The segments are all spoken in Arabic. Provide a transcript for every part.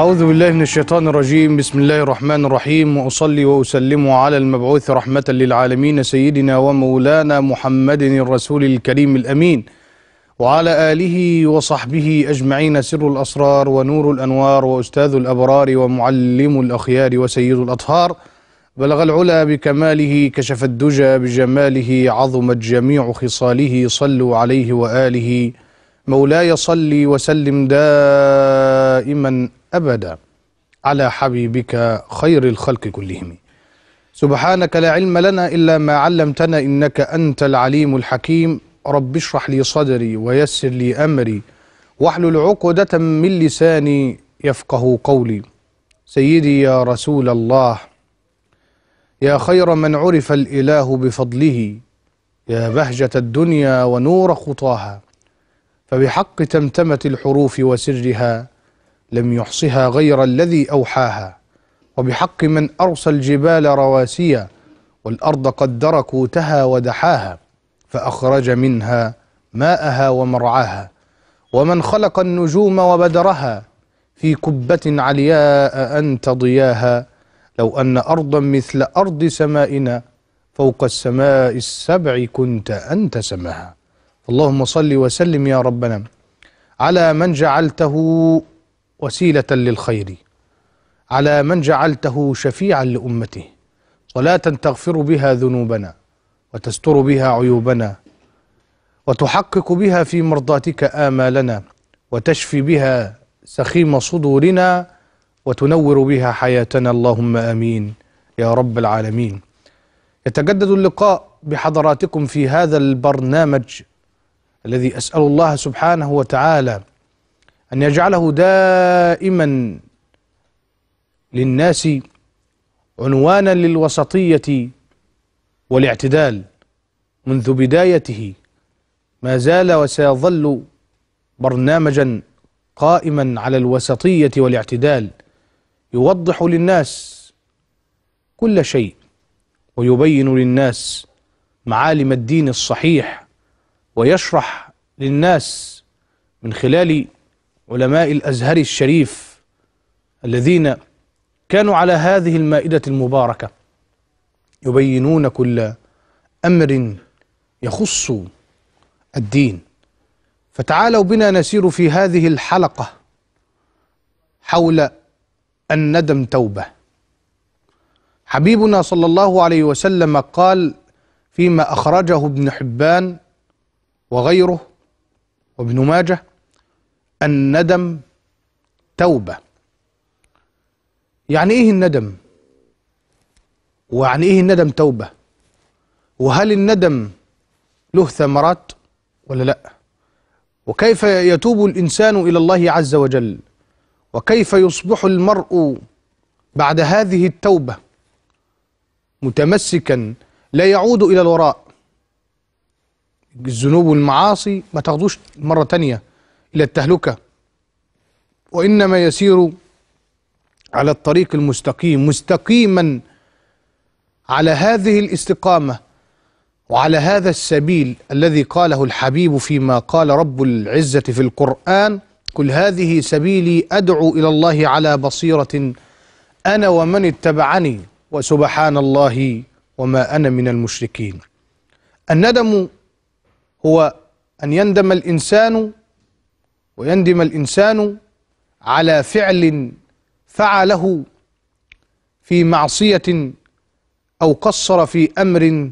أعوذ بالله من الشيطان الرجيم بسم الله الرحمن الرحيم وأصلي وأسلم على المبعوث رحمة للعالمين سيدنا ومولانا محمد الرسول الكريم الأمين وعلى آله وصحبه أجمعين سر الأسرار ونور الأنوار وأستاذ الأبرار ومعلم الأخيار وسيد الأطهار بلغ العلا بكماله كشف الدجى بجماله عظمت جميع خصاله صلوا عليه وآله مولاي صلي وسلم دائما أبدا على حبيبك خير الخلق كلهم سبحانك لا علم لنا إلا ما علمتنا إنك أنت العليم الحكيم رب اشرح لي صدري ويسر لي أمري واحلل عقدة من لساني يفقه قولي سيدي يا رسول الله يا خير من عرف الإله بفضله يا بهجة الدنيا ونور خطاها فبحق تمتمة الحروف وسرها لم يحصها غير الذي أوحاها وبحق من أرسى الجبال رواسيا والأرض قد دركوتها ودحاها فأخرج منها ماءها ومرعاها ومن خلق النجوم وبدرها في كبة علياء أنت ضياها لو أن أرضا مثل أرض سمائنا فوق السماء السبع كنت أنت سماها اللهم صل وسلم يا ربنا على من جعلته وسيلة للخير على من جعلته شفيعا لأمته صلاة تغفر بها ذنوبنا وتستر بها عيوبنا وتحقق بها في مرضاتك آمالنا وتشفي بها سخيم صدورنا وتنور بها حياتنا اللهم آمين يا رب العالمين يتجدد اللقاء بحضراتكم في هذا البرنامج الذي أسأل الله سبحانه وتعالى أن يجعله دائما للناس عنوانا للوسطية والاعتدال منذ بدايته ما زال وسيظل برنامجا قائما على الوسطية والاعتدال يوضح للناس كل شيء ويبين للناس معالم الدين الصحيح ويشرح للناس من خلال علماء الأزهر الشريف الذين كانوا على هذه المائدة المباركة يبينون كل أمر يخص الدين فتعالوا بنا نسير في هذه الحلقة حول الندم توبة حبيبنا صلى الله عليه وسلم قال فيما أخرجه ابن حبان وغيره وابن ماجه الندم توبة يعني ايه الندم ويعني ايه الندم توبة وهل الندم له ثمرات ولا لا وكيف يتوب الإنسان إلى الله عز وجل وكيف يصبح المرء بعد هذه التوبة متمسكا لا يعود إلى الوراء الذنوب والمعاصي ما تاخدوش مرة تانية إلى التهلكة وإنما يسير على الطريق المستقيم مستقيما على هذه الاستقامة وعلى هذا السبيل الذي قاله الحبيب فيما قال رب العزة في القرآن قل هذه سبيلي أدعو إلى الله على بصيرة أنا ومن اتبعني وسبحان الله وما أنا من المشركين الندم هو أن يندم الإنسان ويندم الإنسان على فعل فعله في معصية أو قصر في أمر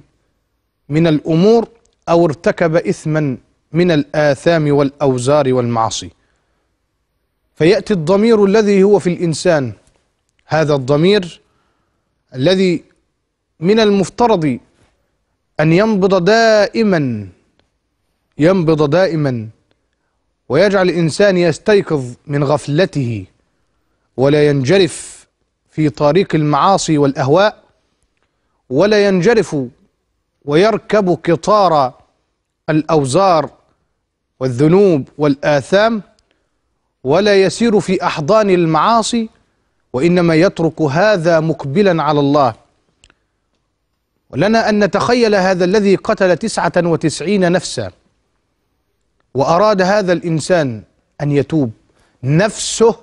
من الأمور أو ارتكب إثما من الآثام والأوزار والمعاصي فيأتي الضمير الذي هو في الإنسان هذا الضمير الذي من المفترض أن ينبض دائما ينبض دائما ويجعل الإنسان يستيقظ من غفلته ولا ينجرف في طريق المعاصي والأهواء ولا ينجرف ويركب قطار الأوزار والذنوب والآثام ولا يسير في أحضان المعاصي وإنما يترك هذا مقبلا على الله ولنا أن نتخيل هذا الذي قتل تسعة وتسعين نفسا وأراد هذا الإنسان أن يتوب نفسه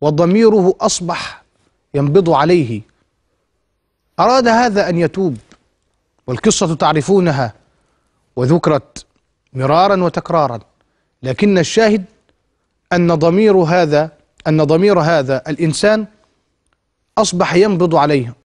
وضميره أصبح ينبض عليه أراد هذا أن يتوب والقصة تعرفونها وذكرت مرارا وتكرارا لكن الشاهد أن ضمير هذا أن ضمير هذا الإنسان أصبح ينبض عليه